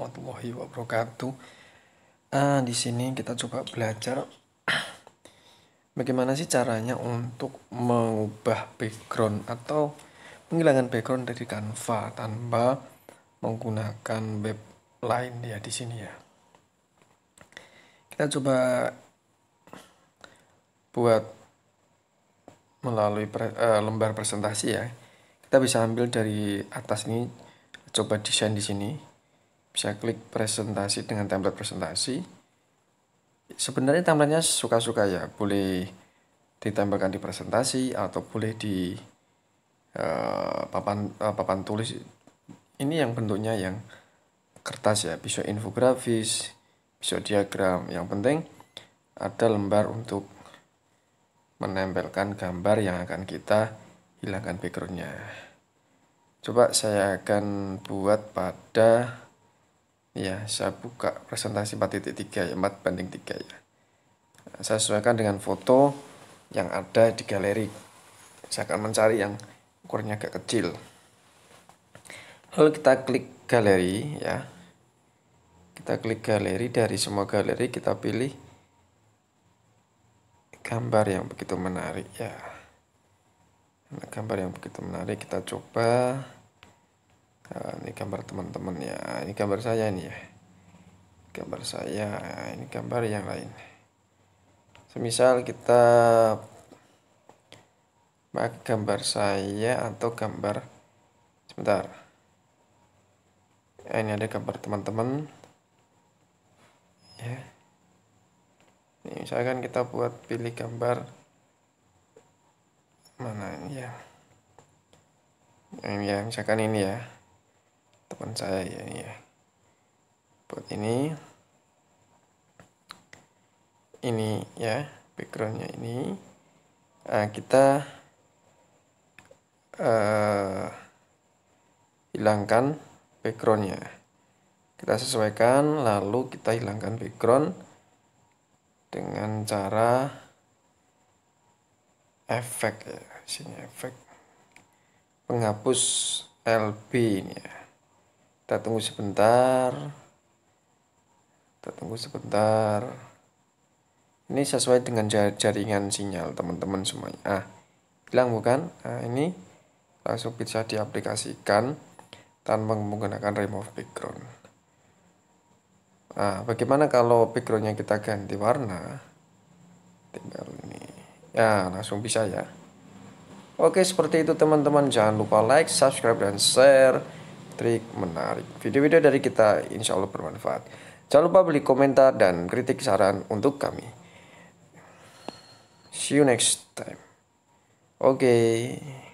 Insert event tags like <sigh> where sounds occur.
warahmatullahi wabarakatuh. Nah, di sini kita coba belajar <clears throat> bagaimana sih caranya untuk mengubah background atau menghilangkan background dari Canva tanpa menggunakan web lain ya di sini ya. Kita coba buat melalui pre, uh, lembar presentasi ya. Kita bisa ambil dari atas ini coba desain di sini bisa klik presentasi dengan template presentasi sebenarnya templatenya suka-suka ya boleh ditempelkan di presentasi atau boleh di uh, papan uh, papan tulis ini yang bentuknya yang kertas ya bisa infografis bisa diagram yang penting ada lembar untuk menempelkan gambar yang akan kita hilangkan backgroundnya coba saya akan buat pada ya saya buka presentasi 4.3 ya 4 banding 3 ya saya sesuaikan dengan foto yang ada di galeri saya akan mencari yang ukurannya agak kecil lalu kita klik galeri ya kita klik galeri dari semua galeri kita pilih gambar yang begitu menarik ya gambar yang begitu menarik kita coba Eh, ini gambar teman-teman ya ini gambar saya ini ya gambar saya ini gambar yang lain semisal kita pakai gambar saya atau gambar sebentar ya, ini ada gambar teman-teman ya ini misalkan kita buat pilih gambar mana ini ya ini ya misalkan ini ya harapan saya ya ini ya buat ini ini ya backgroundnya ini nah, kita uh, hilangkan backgroundnya kita sesuaikan lalu kita hilangkan background dengan cara efek ya sini efek penghapus LB ini ya kita tunggu sebentar kita tunggu sebentar ini sesuai dengan jaringan sinyal teman-teman semuanya ah hilang bukan nah, ini langsung bisa diaplikasikan tanpa menggunakan remove background nah bagaimana kalau backgroundnya kita ganti warna tinggal ini ya langsung bisa ya Oke seperti itu teman-teman jangan lupa like subscribe dan share trik menarik. Video-video dari kita insya Allah bermanfaat. Jangan lupa beli komentar dan kritik saran untuk kami. See you next time. Oke. Okay.